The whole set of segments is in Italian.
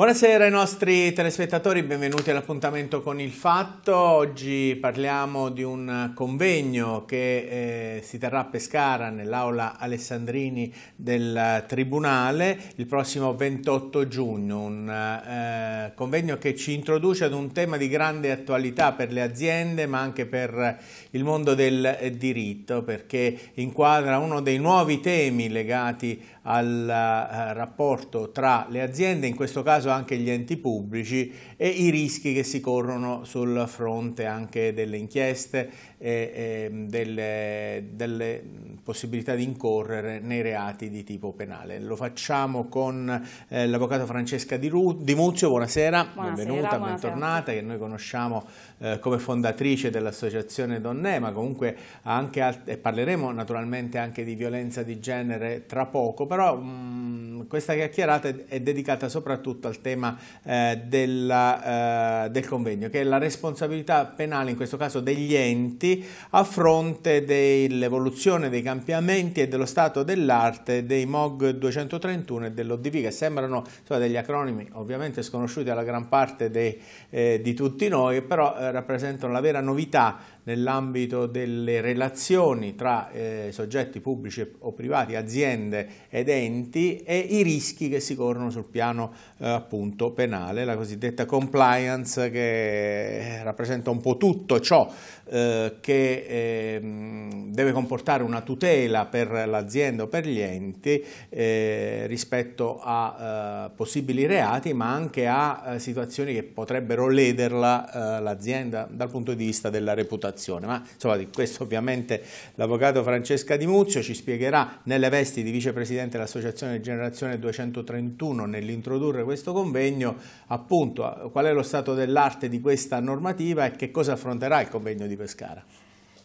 Buonasera ai nostri telespettatori, benvenuti all'appuntamento con Il Fatto. Oggi parliamo di un convegno che eh, si terrà a Pescara nell'aula Alessandrini del Tribunale il prossimo 28 giugno, un eh, convegno che ci introduce ad un tema di grande attualità per le aziende ma anche per il mondo del diritto perché inquadra uno dei nuovi temi legati al eh, rapporto tra le aziende, in questo caso anche gli enti pubblici, e i rischi che si corrono sul fronte anche delle inchieste e, ehm, delle, delle possibilità di incorrere nei reati di tipo penale. Lo facciamo con eh, l'avvocato Francesca Di, Ru di Muzio, buonasera, buonasera benvenuta, buonasera. bentornata, che noi conosciamo eh, come fondatrice dell'associazione Donne, ma comunque anche, e parleremo naturalmente anche di violenza di genere tra poco, però però mh, questa chiacchierata è, è, dedicata soprattutto al tema eh, della, eh, del convegno, che è la responsabilità penale, in questo caso degli enti, a fronte dell'evoluzione, dei cambiamenti e dello stato dell'arte dei MOG 231 e dell'ODV, che sembrano insomma, degli acronimi ovviamente sconosciuti alla gran parte dei, eh, di tutti noi, però eh, rappresentano la vera novità nell'ambito delle relazioni tra eh, soggetti pubblici o privati, aziende ed enti e i rischi che si corrono sul piano eh, appunto penale, la cosiddetta compliance che eh, rappresenta un po' tutto ciò eh, che ehm, deve comportare una tutela per l'azienda o per gli enti eh, rispetto a eh, possibili reati ma anche a situazioni che potrebbero lederla l'azienda dal punto di vista della reputazione votazione. Ma insomma di questo ovviamente l'avvocato Francesca Di Muzio ci spiegherà nelle vesti di vicepresidente dell'Associazione Generazione 231 nell'introdurre questo convegno appunto qual è lo stato dell'arte di questa normativa e che cosa affronterà il convegno di Pescara.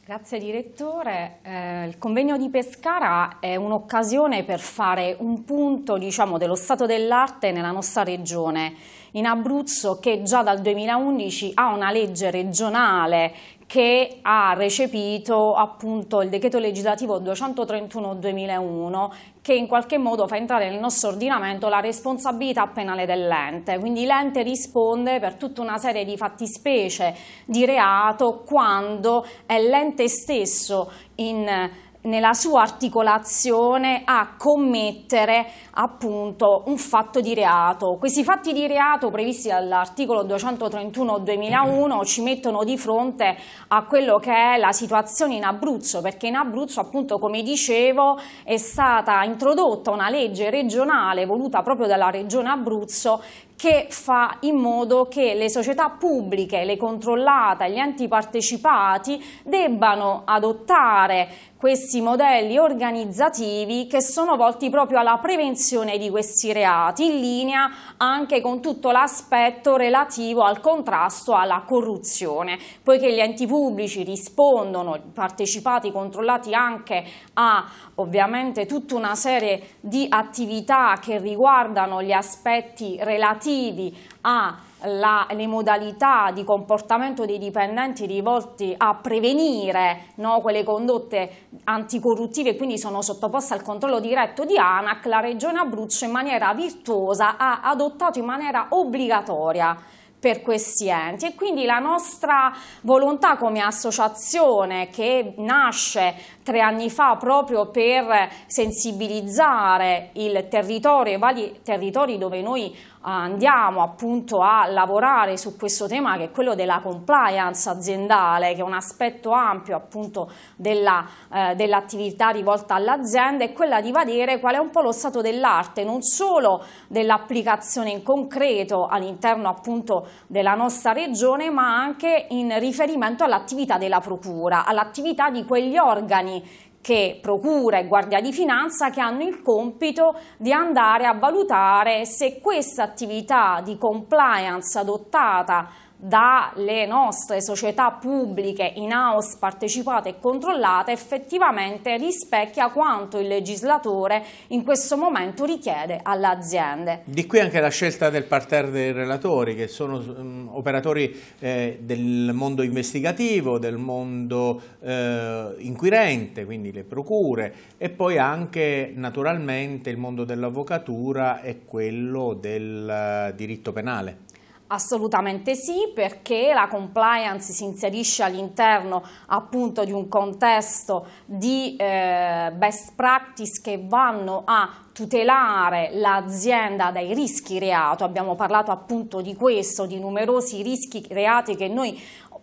Grazie direttore. Eh, il convegno di Pescara è un'occasione per fare un punto diciamo, dello stato dell'arte nella nostra regione in Abruzzo che già dal 2011 ha una legge regionale che ha recepito appunto il decreto legislativo 231-2001 che in qualche modo fa entrare nel nostro ordinamento la responsabilità penale dell'ente. Quindi l'ente risponde per tutta una serie di fattispecie di reato quando è l'ente stesso in nella sua articolazione a commettere appunto un fatto di reato. Questi fatti di reato previsti dall'articolo 231-2001 ci mettono di fronte a quello che è la situazione in Abruzzo, perché in Abruzzo appunto come dicevo è stata introdotta una legge regionale voluta proprio dalla regione Abruzzo che fa in modo che le società pubbliche, le controllate, gli enti partecipati debbano adottare questi modelli organizzativi che sono volti proprio alla prevenzione di questi reati, in linea anche con tutto l'aspetto relativo al contrasto alla corruzione, poiché gli enti pubblici rispondono, partecipati, controllati anche a ovviamente tutta una serie di attività che riguardano gli aspetti relativi relativi alle modalità di comportamento dei dipendenti rivolti a prevenire no, quelle condotte anticorruttive e quindi sono sottoposte al controllo diretto di ANAC, la Regione Abruzzo in maniera virtuosa ha adottato in maniera obbligatoria per questi enti e quindi la nostra volontà come associazione che nasce tre anni fa proprio per sensibilizzare il territorio, i vari territori dove noi andiamo appunto a lavorare su questo tema che è quello della compliance aziendale, che è un aspetto ampio appunto eh, dell'attività eh, dell rivolta all'azienda, è quella di vedere qual è un po' lo stato dell'arte, non solo dell'applicazione in concreto all'interno appunto della nostra regione, ma anche in riferimento all'attività della procura, all'attività di quegli organi che procura e guardia di finanza che hanno il compito di andare a valutare se questa attività di compliance adottata dalle nostre società pubbliche in house partecipate e controllate effettivamente rispecchia quanto il legislatore in questo momento richiede alle aziende. Di qui anche la scelta del parterre dei relatori che sono um, operatori eh, del mondo investigativo, del mondo eh, inquirente, quindi le procure e poi anche naturalmente il mondo dell'avvocatura e quello del uh, diritto penale. Assolutamente sì, perché la compliance si inserisce all'interno appunto di un contesto di eh, best practice che vanno a tutelare l'azienda dai rischi reato, abbiamo parlato appunto di questo, di numerosi rischi reati che noi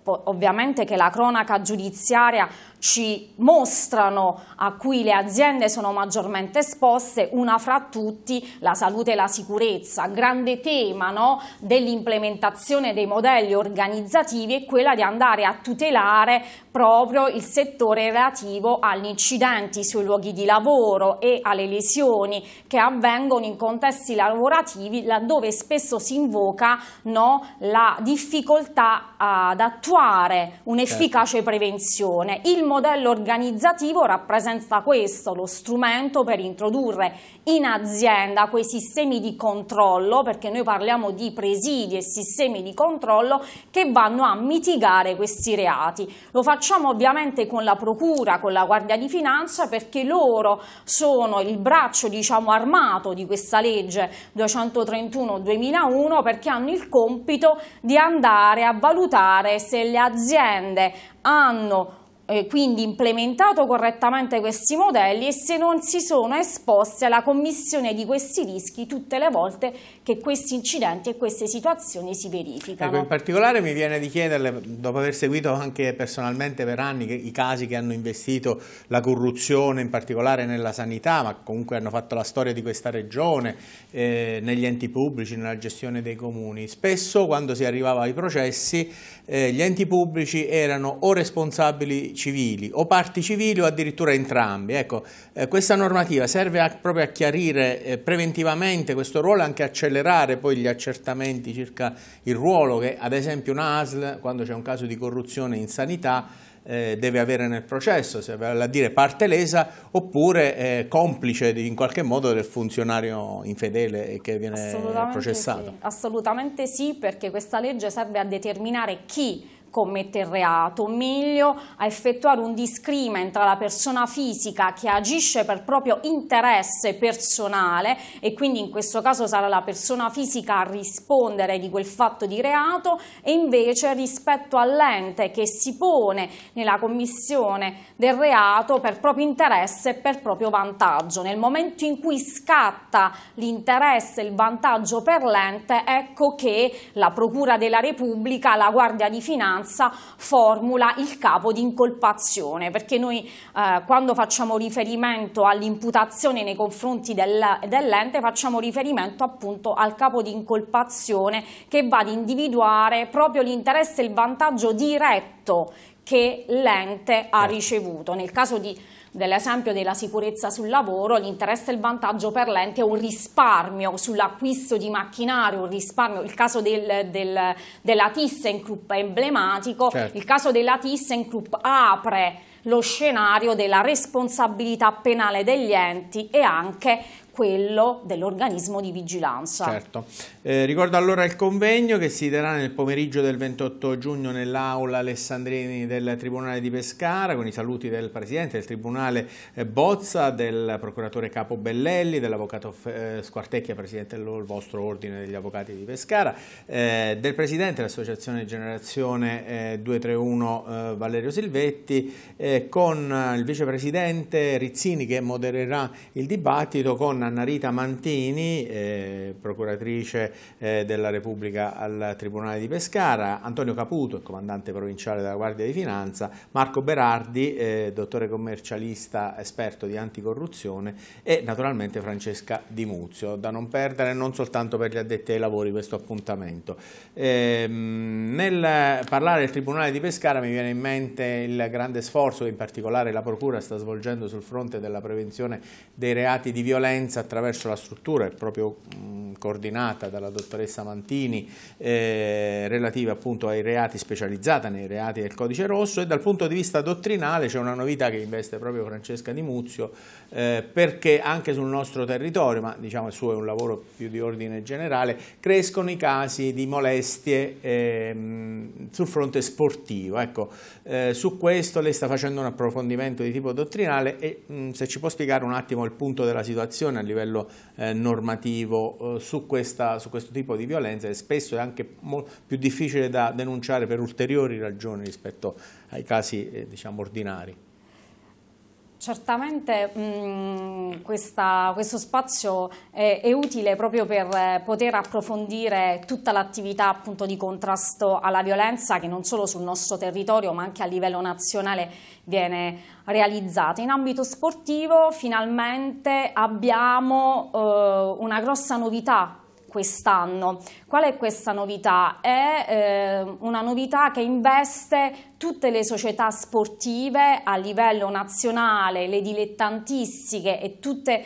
ovviamente che la cronaca giudiziaria ci mostrano a cui le aziende sono maggiormente esposte, una fra tutti la salute e la sicurezza, grande tema no, dell'implementazione dei modelli organizzativi è quella di andare a tutelare proprio il settore relativo agli incidenti sui luoghi di lavoro e alle lesioni che avvengono in contesti lavorativi laddove spesso si invoca no, la difficoltà ad attuare un'efficace certo. prevenzione. Il modello organizzativo rappresenta questo, lo strumento per introdurre in azienda quei sistemi di controllo, perché noi parliamo di presidi e sistemi di controllo che vanno a mitigare questi reati. Lo facciamo ovviamente con la Procura, con la Guardia di Finanza, perché loro sono il braccio diciamo, armato di questa legge 231-2001 perché hanno il compito di andare a valutare se le aziende hanno eh, quindi implementato correttamente questi modelli e se non si sono esposti alla commissione di questi rischi tutte le volte che questi incidenti e queste situazioni si verificano. Ecco, in particolare mi viene di chiederle, dopo aver seguito anche personalmente per anni che, i casi che hanno investito la corruzione, in particolare nella sanità, ma comunque hanno fatto la storia di questa regione, eh, negli enti pubblici, nella gestione dei comuni. Spesso quando si arrivava ai processi eh, gli enti pubblici erano o responsabili civili o parti civili o addirittura entrambi. Ecco, eh, questa normativa serve a, proprio a chiarire eh, preventivamente questo ruolo e anche accelerare poi gli accertamenti circa il ruolo che ad esempio una ASL quando c'è un caso di corruzione in sanità eh, deve avere nel processo, se vale a dire parte lesa oppure eh, complice di, in qualche modo del funzionario infedele che viene assolutamente processato. Sì. Assolutamente sì, perché questa legge serve a determinare chi commette il reato, meglio a effettuare un discrimen tra la persona fisica che agisce per proprio interesse personale e quindi in questo caso sarà la persona fisica a rispondere di quel fatto di reato e invece rispetto all'ente che si pone nella commissione del reato per proprio interesse e per proprio vantaggio. Nel momento in cui scatta l'interesse, e il vantaggio per l'ente, ecco che la Procura della Repubblica, la Guardia di Finanza maggioranza formula il capo di incolpazione, perché noi eh, quando facciamo riferimento all'imputazione nei confronti del, dell'ente facciamo riferimento appunto al capo di incolpazione che va ad individuare proprio l'interesse e il vantaggio diretto che l'ente ha certo. ricevuto. Nel caso di, dell'esempio della sicurezza sul lavoro, l'interesse e il vantaggio per l'ente è un risparmio sull'acquisto di macchinari un risparmio. Il caso del, del, della ThyssenKrupp è emblematico, certo. il caso della ThyssenKrupp apre lo scenario della responsabilità penale degli enti e anche quello dell'organismo di vigilanza. Certo. Eh, ricordo allora il convegno che si terrà nel pomeriggio del 28 giugno nell'aula Alessandrini del Tribunale di Pescara con i saluti del Presidente del Tribunale eh, Bozza, del Procuratore Capo Bellelli, dell'Avvocato eh, Squartecchia, Presidente del vostro Ordine degli Avvocati di Pescara, eh, del Presidente dell'Associazione Generazione 231 eh, Valerio Silvetti, con il Vicepresidente Rizzini che modererà il dibattito con Annarita Mantini, eh, procuratrice eh, della Repubblica al Tribunale di Pescara, Antonio Caputo, comandante provinciale della Guardia di Finanza, Marco Berardi, eh, dottore commercialista esperto di anticorruzione e naturalmente Francesca Di Muzio. Da non perdere non soltanto per gli addetti ai lavori questo appuntamento. Ehm, nel parlare del Tribunale di Pescara mi viene in mente il grande sforzo che in particolare la Procura sta svolgendo sul fronte della prevenzione dei reati di violenza presenza attraverso la struttura, proprio mm, coordinata dalla dottoressa Mantini, eh, relativa appunto ai reati specializzata nei reati del codice rosso e dal punto di vista dottrinale c'è una novità che investe proprio Francesca Di Muzio eh, perché anche sul nostro territorio, ma diciamo il suo è un lavoro più di ordine generale, crescono i casi di molestie eh, sul fronte sportivo. Ecco, eh, su questo lei sta facendo un approfondimento di tipo dottrinale e mh, mm, se ci può spiegare un attimo il punto della situazione a livello eh, normativo eh, su, questa, su, questo tipo di violenza e spesso è anche più difficile da denunciare per ulteriori ragioni rispetto ai casi eh, diciamo, ordinari. Certamente mh, mm, questa, questo spazio è, è, utile proprio per eh, poter approfondire tutta l'attività di contrasto alla violenza che non solo sul nostro territorio ma anche a livello nazionale viene realizzata. In ambito sportivo finalmente abbiamo eh, una grossa novità quest'anno. Qual è questa novità? È eh, una novità che investe tutte le società sportive a livello nazionale, le dilettantistiche e tutte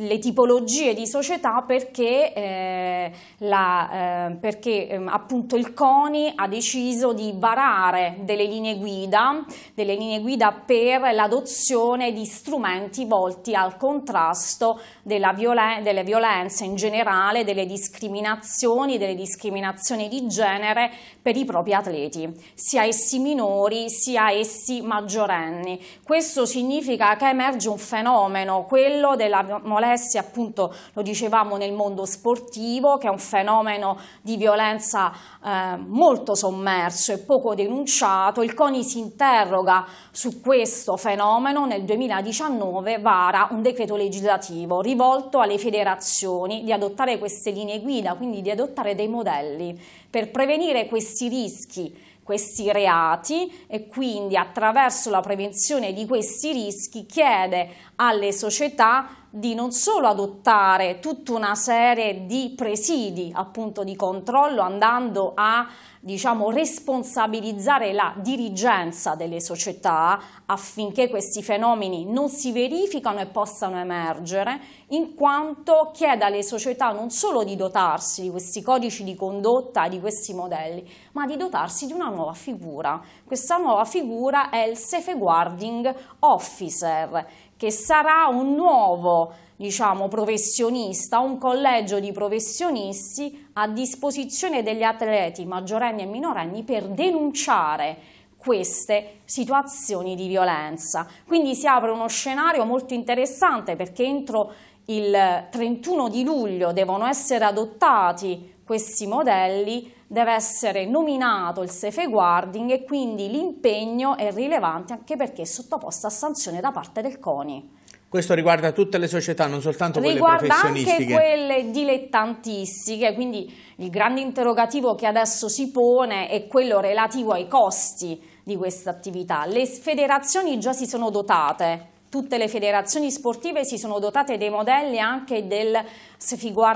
le tipologie di società perché, eh, la, eh, perché eh, appunto il CONI ha deciso di varare delle linee guida, delle linee guida per l'adozione di strumenti volti al contrasto violen delle violenze in generale, delle discriminazioni, delle discriminazioni di genere per i propri atleti, sia essi minori sia essi maggiorenni. Questo significa che emerge un fenomeno, quello della molestia complessi, appunto lo dicevamo nel mondo sportivo, che è un fenomeno di violenza eh, molto sommerso e poco denunciato. Il CONI si interroga su questo fenomeno, nel 2019 vara un decreto legislativo rivolto alle federazioni di adottare queste linee guida, quindi di adottare dei modelli per prevenire questi rischi questi reati e quindi attraverso la prevenzione di questi rischi chiede alle società di non solo adottare tutta una serie di presidi appunto di controllo andando a diciamo responsabilizzare la dirigenza delle società affinché questi fenomeni non si verificano e possano emergere in quanto chiede alle società non solo di dotarsi di questi codici di condotta e di questi modelli ma di dotarsi di una nuova figura questa nuova figura è il safeguarding officer che sarà un nuovo diciamo, professionista, un collegio di professionisti a disposizione degli atleti maggiorenni e minorenni per denunciare queste situazioni di violenza. Quindi si apre uno scenario molto interessante perché entro il 31 di luglio devono essere adottati questi modelli deve essere nominato il safe guarding e quindi l'impegno è rilevante anche perché è sottoposto a sanzione da parte del CONI. Questo riguarda tutte le società, non soltanto quelle riguarda professionistiche. Riguarda anche quelle dilettantistiche, quindi il grande interrogativo che adesso si pone è quello relativo ai costi di questa attività. Le federazioni già si sono dotate Tutte le federazioni sportive si sono dotate dei modelli anche del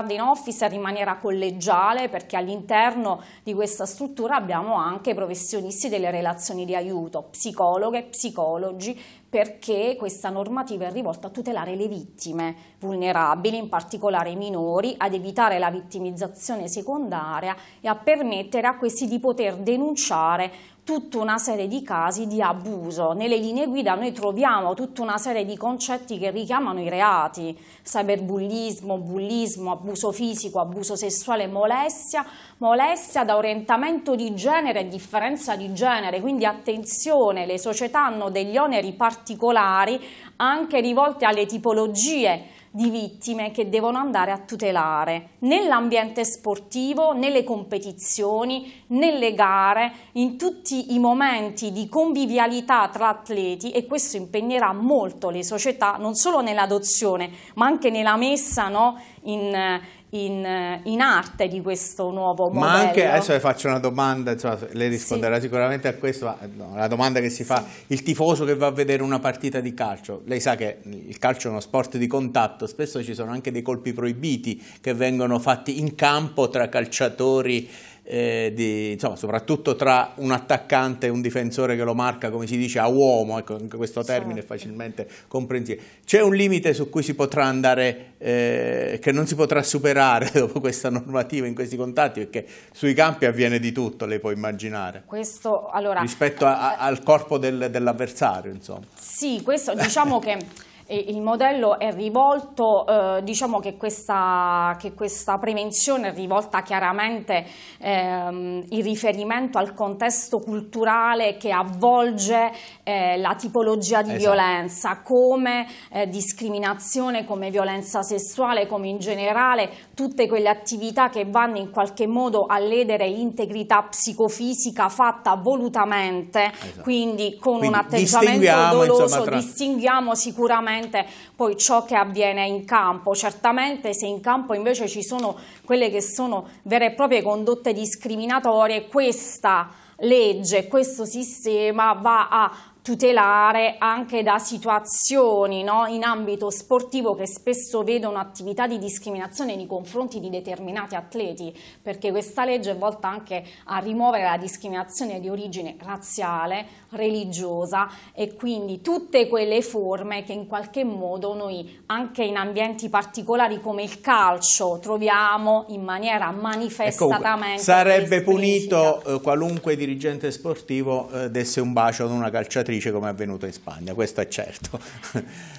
in office in maniera collegiale perché all'interno di questa struttura abbiamo anche professionisti delle relazioni di aiuto, psicologhe, psicologi, perché questa normativa è rivolta a tutelare le vittime vulnerabili, in particolare i minori, ad evitare la vittimizzazione secondaria e a permettere a questi di poter denunciare tutta una serie di casi di abuso. Nelle linee guida noi troviamo tutta una serie di concetti che richiamano i reati, cyberbullismo, bullismo, abuso fisico, abuso sessuale, molestia, molestia da orientamento di genere e differenza di genere, quindi attenzione, le società hanno degli oneri particolari anche rivolte alle tipologie di vittime che devono andare a tutelare nell'ambiente sportivo, nelle competizioni, nelle gare, in tutti i momenti di convivialità tra atleti e questo impegnerà molto le società non solo nell'adozione ma anche nella messa no, in, in, in, arte di questo nuovo modello. Ma anche, adesso le faccio una domanda, insomma, lei risponderà sì. sicuramente a questo, no, la domanda che si fa, sì. il tifoso che va a vedere una partita di calcio, lei sa che il calcio è uno sport di contatto, spesso ci sono anche dei colpi proibiti che vengono fatti in campo tra calciatori eh, di, insomma, soprattutto tra un attaccante e un difensore che lo marca, come si dice, a uomo, ecco, questo certo. termine è facilmente comprensibile. C'è un limite su cui si potrà andare, eh, che non si potrà superare dopo questa normativa in questi contatti, perché sui campi avviene di tutto, lei può immaginare, questo, allora, rispetto a, a, al corpo del, dell'avversario. Sì, questo diciamo che il modello è rivolto, eh, diciamo che questa, che questa, prevenzione è rivolta chiaramente ehm, in riferimento al contesto culturale che avvolge eh, la tipologia di esatto. violenza, come eh, discriminazione, come violenza sessuale, come in generale tutte quelle attività che vanno in qualche modo a ledere l'integrità psicofisica fatta volutamente, esatto. quindi con quindi un atteggiamento distinguiamo, doloso insomma, tra... distinguiamo sicuramente poi ciò che avviene in campo. Certamente se in campo invece ci sono quelle che sono vere e proprie condotte discriminatorie, questa legge, questo sistema va a tutelare anche da situazioni no, in ambito sportivo che spesso vedono attività di discriminazione nei confronti di determinati atleti, perché questa legge è volta anche a rimuovere la discriminazione di origine razziale, religiosa e quindi tutte quelle forme che in qualche modo noi anche in ambienti particolari come il calcio troviamo in maniera manifestatamente. Ecco, sarebbe punito eh, qualunque dirigente sportivo eh, desse un bacio ad una calciatrice matrice come è avvenuto in Spagna, questo è certo.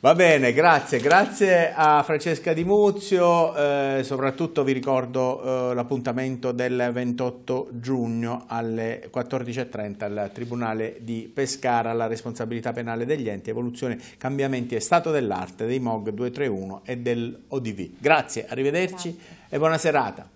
Va bene, grazie, grazie a Francesca Di Muzio, eh, soprattutto vi ricordo eh, l'appuntamento del 28 giugno alle 14.30 al Tribunale di Pescara, la responsabilità penale degli enti, evoluzione, cambiamenti e stato dell'arte dei MOG 231 e dell'ODV. Grazie, arrivederci grazie. e buona serata.